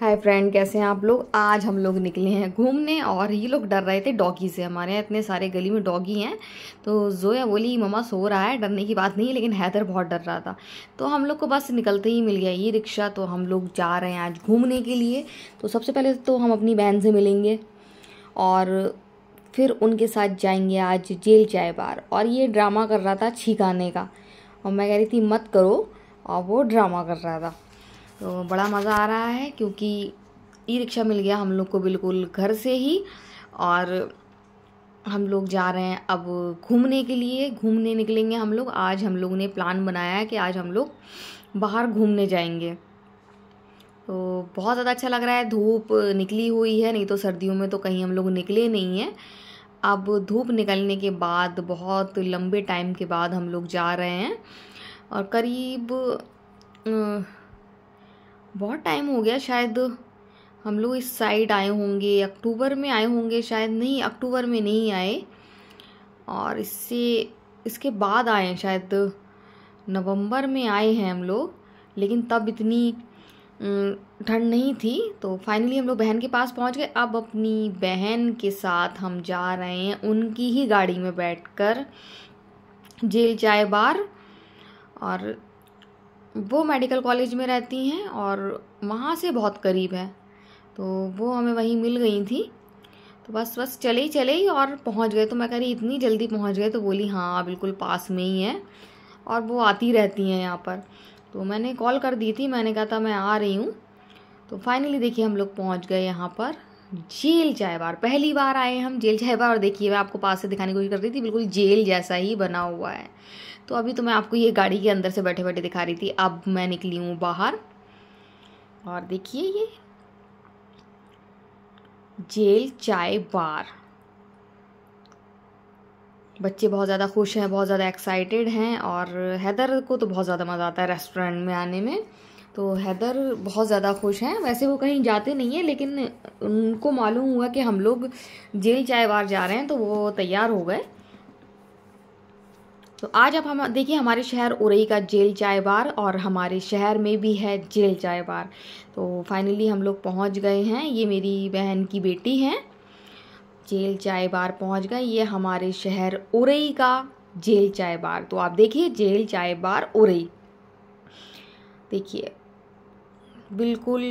hi friend कैसे हैं आप लोग आज हम लोग निकले हैं घूमने और ये लोग डर रहे थे डॉगी से हमारे यहाँ इतने सारे गली में डॉगी हैं तो जोया बोली ममा सो रहा है डरने की बात नहीं है लेकिन हैदर बहुत डर रहा था तो हम लोग को बस निकलते ही मिल गया ये रिक्शा तो हम लोग जा रहे हैं आज घूमने के लिए तो सबसे पहले तो हम अपनी बहन से मिलेंगे और फिर उनके साथ जाएंगे आज जेल चाय बार और ये ड्रामा कर रहा था छीकाने का और मैं कह रही थी मत करो और वो ड्रामा कर रहा था तो बड़ा मज़ा आ रहा है क्योंकि ई रिक्शा मिल गया हम लोग को बिल्कुल घर से ही और हम लोग जा रहे हैं अब घूमने के लिए घूमने निकलेंगे हम लोग आज हम लोग ने प्लान बनाया है कि आज हम लोग बाहर घूमने जाएंगे तो बहुत ज़्यादा अच्छा लग रहा है धूप निकली हुई है नहीं तो सर्दियों में तो कहीं हम लोग निकले नहीं हैं अब धूप निकलने के बाद बहुत लंबे टाइम के बाद हम लोग जा रहे हैं और करीब बहुत टाइम हो गया शायद हम लोग इस साइड आए होंगे अक्टूबर में आए होंगे शायद नहीं अक्टूबर में नहीं आए और इससे इसके बाद आए शायद नवंबर में आए हैं हम लोग लेकिन तब इतनी ठंड नहीं थी तो फाइनली हम लोग बहन के पास पहुंच गए अब अपनी बहन के साथ हम जा रहे हैं उनकी ही गाड़ी में बैठकर जेल चाय बार और वो मेडिकल कॉलेज में रहती हैं और वहाँ से बहुत करीब है तो वो हमें वहीं मिल गई थी तो बस बस चले ही चले ही और पहुँच गए तो मैं कह रही इतनी जल्दी पहुँच गए तो बोली हाँ बिल्कुल पास में ही है और वो आती रहती हैं यहाँ पर तो मैंने कॉल कर दी थी मैंने कहा था मैं आ रही हूँ तो फाइनली देखिए हम लोग पहुँच गए यहाँ पर जेल जायवार पहली बार आए हम जेल जायवार और देखिए मैं आपको पास से दिखाने की कोशिश कर रही थी बिल्कुल जेल जैसा ही बना हुआ है तो अभी तो मैं आपको ये गाड़ी के अंदर से बैठे बैठे दिखा रही थी अब मैं निकली हूँ बाहर और देखिए ये जेल चाय बार बच्चे बहुत ज़्यादा खुश हैं बहुत ज़्यादा एक्साइटेड हैं और हैदर को तो बहुत ज़्यादा मज़ा आता है रेस्टोरेंट में आने में तो हैदर बहुत ज़्यादा खुश हैं वैसे वो कहीं जाते नहीं हैं लेकिन उनको मालूम हुआ कि हम लोग जेल बार जा रहे हैं तो वो तैयार हो गए तो आज आप हम देखिए हमारे शहर उरई का जेल चाय बार और हमारे शहर में भी है जेल चाय बार तो फाइनली हम लोग पहुंच गए हैं ये मेरी बहन की बेटी हैं जेल चाय बार पहुंच गए ये हमारे शहर उरई का जेल चाय बार तो आप देखिए जेल चाय बार उरई देखिए बिल्कुल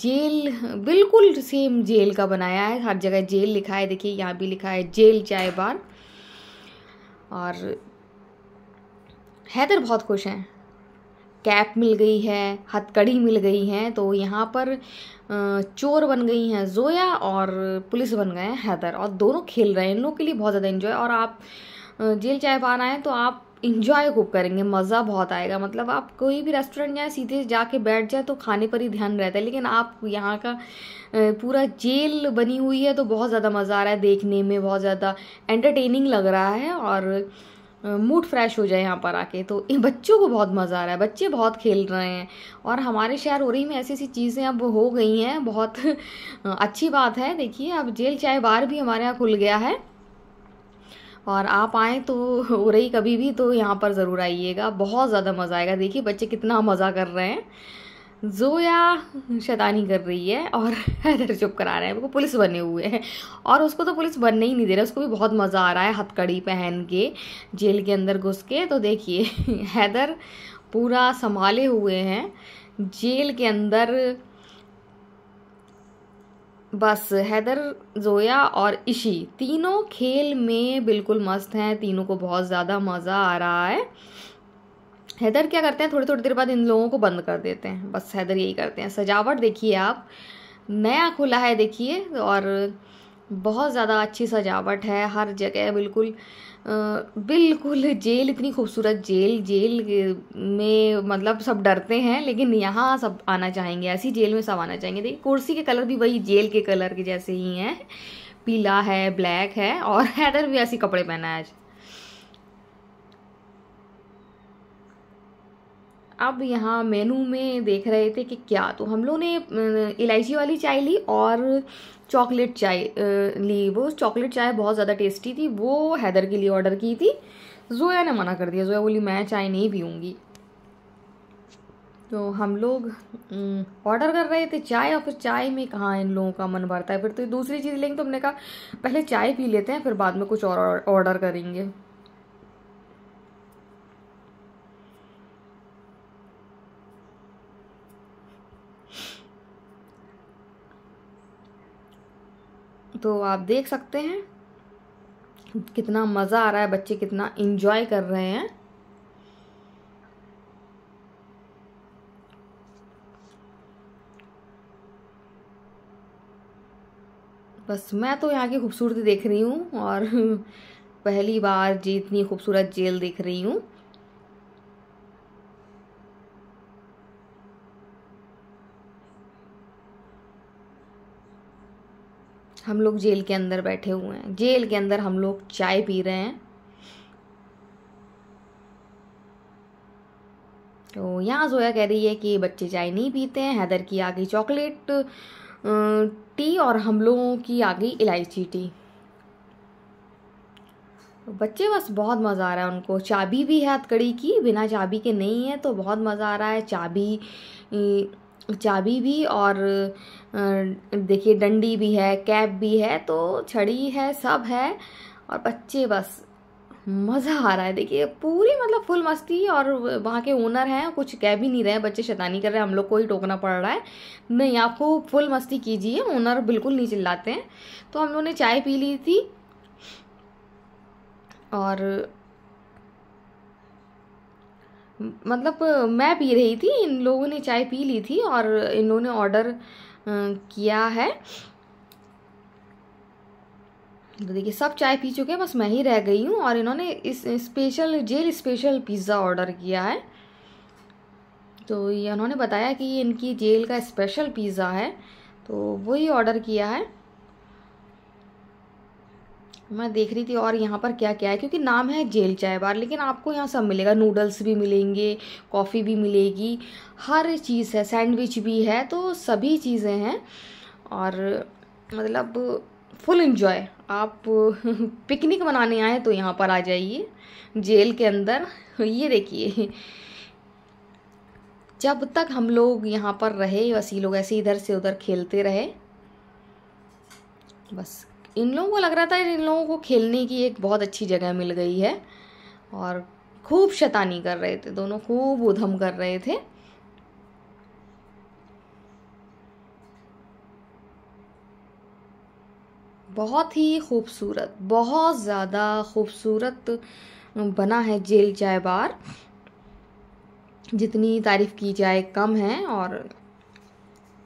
जेल बिल्कुल सेम जेल का बनाया है हर जगह जेल लिखा है देखिए यहाँ भी लिखा है जेल चाय बार और हैदर बहुत खुश हैं कैप मिल गई है हथकड़ी मिल गई हैं तो यहाँ पर चोर बन गई हैं जोया और पुलिस बन गए हैं हैदर और दोनों खेल रहे हैं इन लोगों के लिए बहुत ज़्यादा इन्जॉय और आप जेल चाय बार आएँ तो आप इंजॉय खूब करेंगे मज़ा बहुत आएगा मतलब आप कोई भी रेस्टोरेंट जाए सीधे जाके बैठ जाए तो खाने पर ही ध्यान रहता है लेकिन आप यहाँ का पूरा जेल बनी हुई है तो बहुत ज़्यादा मज़ा आ रहा है देखने में बहुत ज़्यादा एंटरटेनिंग लग रहा है और मूड फ्रेश हो जाए यहाँ पर आके तो इन बच्चों को बहुत मज़ा आ रहा है बच्चे बहुत खेल रहे हैं और हमारे शहर हो रही में ऐसी ऐसी चीज़ें अब हो गई हैं बहुत अच्छी बात है देखिए अब जेल चाहे बार भी हमारे यहाँ खुल गया है और आप आएँ तो हो रही कभी भी तो यहाँ पर ज़रूर आइएगा बहुत ज़्यादा मज़ा आएगा देखिए बच्चे कितना मज़ा कर रहे हैं जोया शैतानी कर रही है और हैदर चुप करा रहे हैं वो पुलिस बने हुए हैं और उसको तो पुलिस बनने ही नहीं दे रहा उसको भी बहुत मज़ा आ रहा है हथकड़ी पहन के जेल के अंदर घुस के तो देखिए हैदर पूरा संभाले हुए हैं जेल के अंदर बस हैदर जोया और इशी तीनों खेल में बिल्कुल मस्त हैं तीनों को बहुत ज़्यादा मज़ा आ रहा है हैदर क्या करते हैं थोड़ी थोड़ी देर बाद इन लोगों को बंद कर देते हैं बस हैदर यही करते हैं सजावट देखिए आप नया खुला है देखिए और बहुत ज़्यादा अच्छी सजावट है हर जगह बिल्कुल बिल्कुल जेल इतनी खूबसूरत जेल जेल में मतलब सब डरते हैं लेकिन यहाँ सब आना चाहेंगे ऐसी जेल में सब आना चाहेंगे देखिए कुर्सी के कलर भी वही जेल के कलर के जैसे ही हैं पीला है ब्लैक है और हैदर भी ऐसे कपड़े पहना है आज अब यहाँ मेनू में देख रहे थे कि क्या तो हम लोग ने इलायची वाली चाय ली और चॉकलेट चाय ली वो चॉकलेट चाय बहुत ज़्यादा टेस्टी थी वो हैदर के लिए ऑर्डर की थी जोया ने मना कर दिया जोया बोली मैं चाय नहीं पीऊँगी तो हम लोग ऑर्डर कर रहे थे चाय और फिर चाय में कहाँ इन लोगों का मन भरता है फिर तो दूसरी चीज़ लेंगे तो हमने कहा पहले चाय पी लेते हैं फिर बाद में कुछ और ऑर्डर करेंगे तो आप देख सकते हैं कितना मज़ा आ रहा है बच्चे कितना इन्जॉय कर रहे हैं बस मैं तो यहाँ की खूबसूरती देख रही हूँ और पहली बार जी इतनी खूबसूरत जेल देख रही हूँ हम लोग जेल के अंदर बैठे हुए हैं जेल के अंदर हम लोग चाय पी रहे हैं तो यहाँ जोया कह रही है कि बच्चे चाय नहीं पीते हैं हैदर की आ गई चॉकलेट टी और हम लोगों की आ गई इलायची टी तो बच्चे बस बहुत मज़ा आ रहा है उनको चाबी भी है हथकड़ी की बिना चाबी के नहीं है तो बहुत मज़ा आ रहा है चाबी चाबी भी और देखिए डंडी भी है कैप भी है तो छड़ी है सब है और बच्चे बस मज़ा आ रहा है देखिए पूरी मतलब फुल मस्ती और वहाँ के ओनर हैं कुछ कह भी नहीं रहे बच्चे शैतानी कर रहे हैं हम लोग को ही टोकना पड़ रहा है नहीं आपको फुल मस्ती कीजिए ओनर बिल्कुल नहीं चिल्लाते हैं तो हम लोगों ने चाय पी ली थी और मतलब मैं पी रही थी इन लोगों ने चाय पी ली थी और इन लोगों ने ऑर्डर किया है तो देखिए सब चाय पी चुके हैं बस मैं ही रह गई हूँ और इन्होंने इस स्पेशल जेल स्पेशल पिज़्ज़ा ऑर्डर किया है तो ये उन्होंने बताया कि ये इनकी जेल का स्पेशल पिज़्ज़ा है तो वही ऑर्डर किया है मैं देख रही थी और यहाँ पर क्या क्या है क्योंकि नाम है जेल चाय बार लेकिन आपको यहाँ सब मिलेगा नूडल्स भी मिलेंगे कॉफ़ी भी मिलेगी हर चीज़ है सैंडविच भी है तो सभी चीज़ें हैं और मतलब फुल इन्जॉय आप पिकनिक मनाने आए तो यहाँ पर आ जाइए जेल के अंदर ये देखिए जब तक हम लोग यहाँ पर रहे वसी लोग ऐसे इधर से उधर खेलते रहे बस इन लोगों को लग रहा था इन लोगों को खेलने की एक बहुत अच्छी जगह मिल गई है और खूब शैतानी कर रहे थे दोनों खूब उधम कर रहे थे बहुत ही खूबसूरत बहुत ज़्यादा खूबसूरत बना है जेल चाय बार जितनी तारीफ़ की जाए कम है और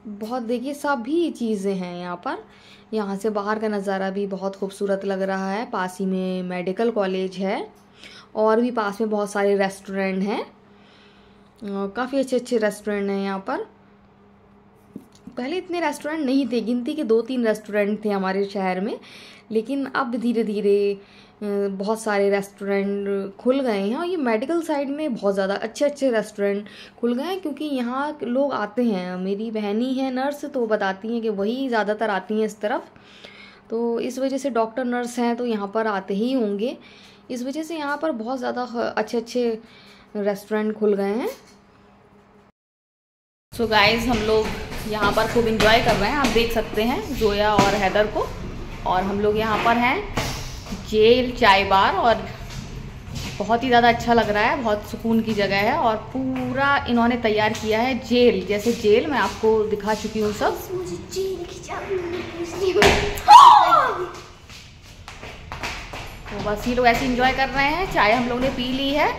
बहुत देखिए सभी चीज़ें हैं यहाँ पर यहाँ से बाहर का नज़ारा भी बहुत खूबसूरत लग रहा है पास ही में मेडिकल कॉलेज है और भी पास में बहुत सारे रेस्टोरेंट हैं काफ़ी अच्छे अच्छे रेस्टोरेंट हैं यहाँ पर पहले इतने रेस्टोरेंट नहीं थे गिनती के दो तीन रेस्टोरेंट थे हमारे शहर में लेकिन अब धीरे धीरे बहुत सारे रेस्टोरेंट खुल गए हैं और ये मेडिकल साइड में बहुत ज़्यादा अच्छे अच्छे रेस्टोरेंट खुल गए हैं क्योंकि यहाँ लोग आते हैं मेरी बहनी है नर्स तो वो बताती हैं कि वही ज़्यादातर आती हैं इस तरफ तो इस वजह से डॉक्टर नर्स हैं तो यहाँ पर आते ही होंगे इस वजह से यहाँ पर बहुत ज़्यादा अच्छे अच्छे रेस्टोरेंट खुल गए हैं सो so गाइज हम लोग यहाँ पर खूब इंजॉय कर रहे हैं आप देख सकते हैं जोया और हैदर को और हम लोग यहाँ पर हैं जेल चाय बार और बहुत ही ज़्यादा अच्छा लग रहा है बहुत सुकून की जगह है और पूरा इन्होंने तैयार किया है जेल जैसे जेल मैं आपको दिखा चुकी हूँ सब तो बस ये लोग ऐसे इंजॉय कर रहे हैं चाय हम लोग ने पी ली है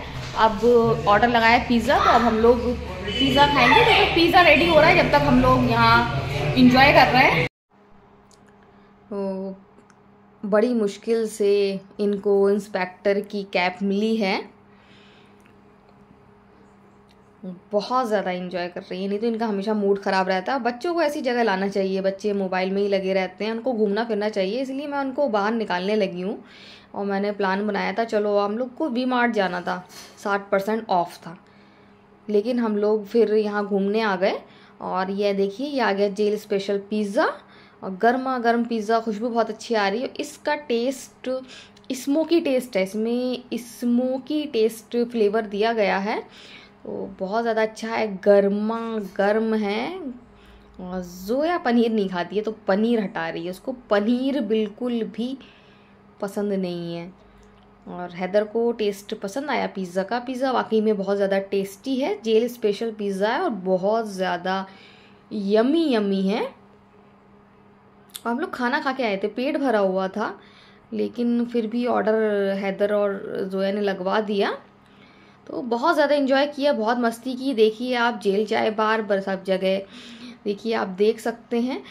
अब ऑर्डर लगाया पिज़्ज़ा तो अब हम लोग पिज़्ज़ा खाएंगे तो पिज़्ज़ा रेडी हो रहा है जब तक हम लोग यहाँ इंजॉय कर रहे हैं बड़ी मुश्किल से इनको इंस्पेक्टर की कैप मिली है बहुत ज़्यादा इन्जॉय कर रही है नहीं तो इनका हमेशा मूड ख़राब रहता है बच्चों को ऐसी जगह लाना चाहिए बच्चे मोबाइल में ही लगे रहते हैं उनको घूमना फिरना चाहिए इसलिए मैं उनको बाहर निकालने लगी हूँ और मैंने प्लान बनाया था चलो हम लोग को वी मार्ट जाना था साठ परसेंट ऑफ था लेकिन हम लोग फिर यहाँ घूमने आ गए और यह देखिए ये आ गया जेल स्पेशल पिज़्ज़ा और गर्मा गर्म पिज़्ज़ा खुशबू बहुत अच्छी आ रही है इसका टेस्ट स्मोकी टेस्ट है इसमें स्मोकी टेस्ट फ्लेवर दिया गया है तो बहुत ज़्यादा अच्छा है गर्मा गर्म है और जोया पनीर नहीं खाती है तो पनीर हटा रही है उसको पनीर बिल्कुल भी पसंद नहीं है और हैदर को टेस्ट पसंद आया पिज़्ज़ा का पिज़्ज़ा वाकई में बहुत ज़्यादा टेस्टी है जेल स्पेशल पिज़्ज़ा है और बहुत ज़्यादा यमी यमी है तो हम लोग खाना खा के आए थे पेट भरा हुआ था लेकिन फिर भी ऑर्डर हैदर और जोया ने लगवा दिया तो बहुत ज़्यादा इन्जॉय किया बहुत मस्ती की देखिए आप जेल चाय बार सब जगह देखिए आप देख सकते हैं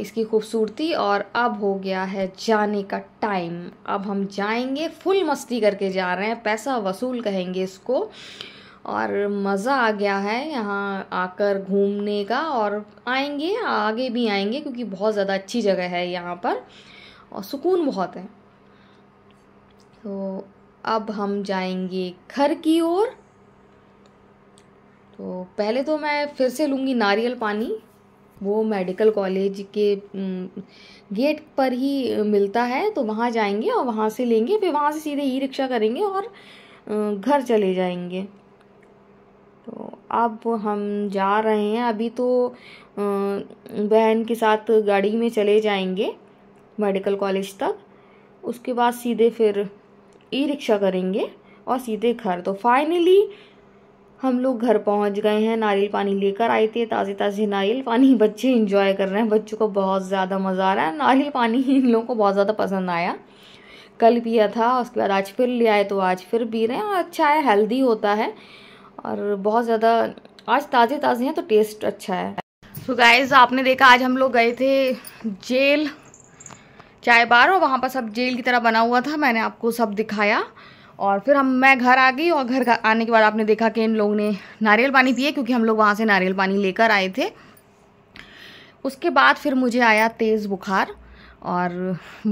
इसकी खूबसूरती और अब हो गया है जाने का टाइम अब हम जाएंगे फुल मस्ती करके जा रहे हैं पैसा वसूल कहेंगे इसको और मज़ा आ गया है यहाँ आकर घूमने का और आएंगे आगे भी आएंगे क्योंकि बहुत ज़्यादा अच्छी जगह है यहाँ पर और सुकून बहुत है तो अब हम जाएंगे घर की ओर तो पहले तो मैं फिर से लूँगी नारियल पानी वो मेडिकल कॉलेज के गेट पर ही मिलता है तो वहाँ जाएंगे और वहाँ से लेंगे फिर वहाँ से सीधे ई रिक्शा करेंगे और घर चले जाएंगे तो अब हम जा रहे हैं अभी तो बहन के साथ गाड़ी में चले जाएंगे मेडिकल कॉलेज तक उसके बाद सीधे फिर ई रिक्शा करेंगे और सीधे घर तो फाइनली हम लोग घर पहुंच गए हैं नारियल पानी लेकर आए थे ताज़े ताज़े नारियल पानी बच्चे इंजॉय कर रहे हैं बच्चों को बहुत ज़्यादा मज़ा आ रहा है नारियल पानी इन लोगों को बहुत ज़्यादा पसंद आया कल पिया था उसके बाद आज फिर ले आए तो आज फिर पी रहे हैं और अच्छा है हेल्दी होता है और बहुत ज़्यादा आज ताज़े ताज़े हैं तो टेस्ट अच्छा है सो so गाइज आपने देखा आज हम लोग गए थे जेल चाय बार और वहाँ पर सब जेल की तरह बना हुआ था मैंने आपको सब दिखाया और फिर हम मैं घर आ गई और घर आने के बाद आपने देखा कि इन लोगों ने नारियल पानी पिए क्योंकि हम लोग वहाँ से नारियल पानी लेकर आए थे उसके बाद फिर मुझे आया तेज़ बुखार और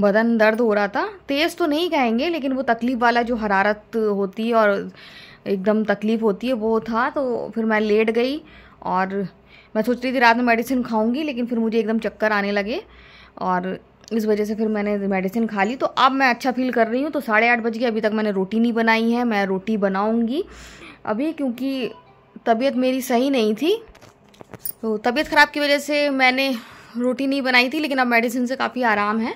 बदन दर्द हो रहा था तेज़ तो नहीं कहेंगे लेकिन वो तकलीफ़ वाला जो हरारत होती है और एकदम तकलीफ़ होती है वो था तो फिर मैं लेट गई और मैं सोच रही थी रात में मेडिसिन खाऊंगी लेकिन फिर मुझे एकदम चक्कर आने लगे और इस वजह से फिर मैंने मेडिसिन खा ली तो अब मैं अच्छा फील कर रही हूँ तो साढ़े आठ बज के अभी तक मैंने रोटी नहीं बनाई है मैं रोटी बनाऊँगी अभी क्योंकि तबीयत मेरी सही नहीं थी तो तबीयत ख़राब की वजह से मैंने रोटी नहीं बनाई थी लेकिन अब मेडिसिन से काफ़ी आराम है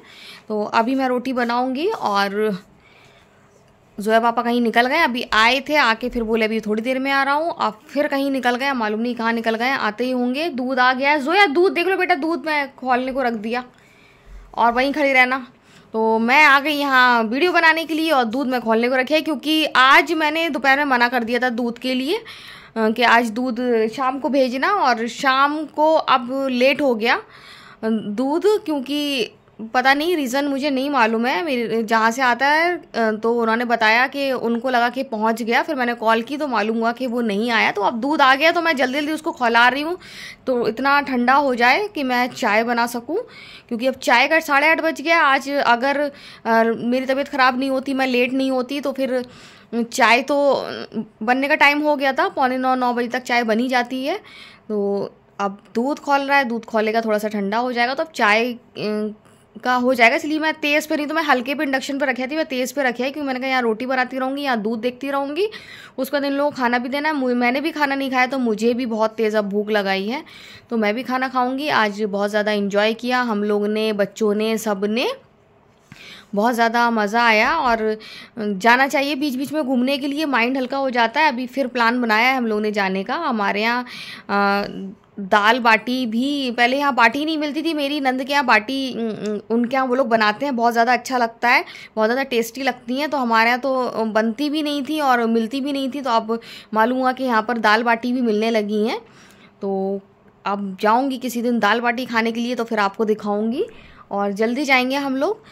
तो अभी मैं रोटी बनाऊँगी और जोया पापा कहीं निकल गए अभी आए थे आके फिर बोले अभी थोड़ी देर में आ रहा हूँ अब फिर कहीं निकल गए मालूम नहीं कहाँ निकल गए आते ही होंगे दूध आ गया है जोया दूध देख लो बेटा दूध मैं खोलने को रख दिया और वहीं खड़ी रहना तो मैं आ गई यहाँ वीडियो बनाने के लिए और दूध मैं खोलने को रखे क्योंकि आज मैंने दोपहर में मना कर दिया था दूध के लिए कि आज दूध शाम को भेजना और शाम को अब लेट हो गया दूध क्योंकि पता नहीं रीज़न मुझे नहीं मालूम है मेरे जहाँ से आता है तो उन्होंने बताया कि उनको लगा कि पहुँच गया फिर मैंने कॉल की तो मालूम हुआ कि वो नहीं आया तो अब दूध आ गया तो मैं जल्दी जल्दी उसको खोला रही हूँ तो इतना ठंडा हो जाए कि मैं चाय बना सकूँ क्योंकि अब चाय का साढ़े आठ बज गया आज अगर आ, मेरी तबीयत ख़राब नहीं होती मैं लेट नहीं होती तो फिर चाय तो बनने का टाइम हो गया था पौने नौ नौ बजे तक चाय बनी जाती है तो अब दूध खोल रहा है दूध खोलेगा थोड़ा सा ठंडा हो जाएगा तो अब चाय का हो जाएगा इसलिए मैं तेज़ पे नहीं तो मैं हल्के पे इंडक्शन पर रखी थी मैं तेज़ पे रखी है क्योंकि मैंने कहा यहाँ रोटी बनाती रहूँगी यहाँ दूध देखती रहूँगी उसके बाद इन लोगों को खाना भी देना है मैंने भी खाना नहीं खाया तो मुझे भी बहुत तेज़ अब भूख लगाई है तो मैं भी खाना खाऊँगी आज बहुत ज़्यादा इन्जॉय किया हम लोग ने बच्चों ने सब ने बहुत ज़्यादा मज़ा आया और जाना चाहिए बीच बीच में घूमने के लिए माइंड हल्का हो जाता है अभी फिर प्लान बनाया है हम लोगों ने जाने का हमारे यहाँ दाल बाटी भी पहले यहाँ बाटी नहीं मिलती थी मेरी नंद के यहाँ बाटी उनके यहाँ वो लोग बनाते हैं बहुत ज़्यादा अच्छा लगता है बहुत ज़्यादा टेस्टी लगती हैं तो हमारे यहाँ तो बनती भी नहीं थी और मिलती भी नहीं थी तो अब मालूम हुआ कि यहाँ पर दाल बाटी भी मिलने लगी हैं तो अब जाऊँगी किसी दिन दाल बाटी खाने के लिए तो फिर आपको दिखाऊँगी और जल्दी जाएंगे हम लोग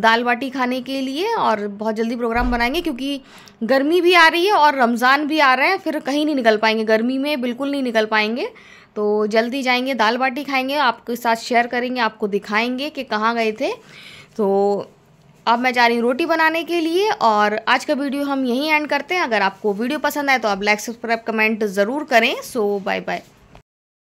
दाल बाटी खाने के लिए और बहुत जल्दी प्रोग्राम बनाएंगे क्योंकि गर्मी भी आ रही है और रमज़ान भी आ रहे हैं फिर कहीं नहीं निकल पाएंगे गर्मी में बिल्कुल नहीं निकल पाएंगे तो जल्दी जाएंगे दाल बाटी खाएंगे आपके साथ शेयर करेंगे आपको दिखाएंगे कि कहाँ गए थे तो अब मैं जा रही हूँ रोटी बनाने के लिए और आज का वीडियो हम यहीं एंड करते हैं अगर आपको वीडियो पसंद आए तो आप लाइक सब्सक्राइब कमेंट ज़रूर करें सो बाय बाय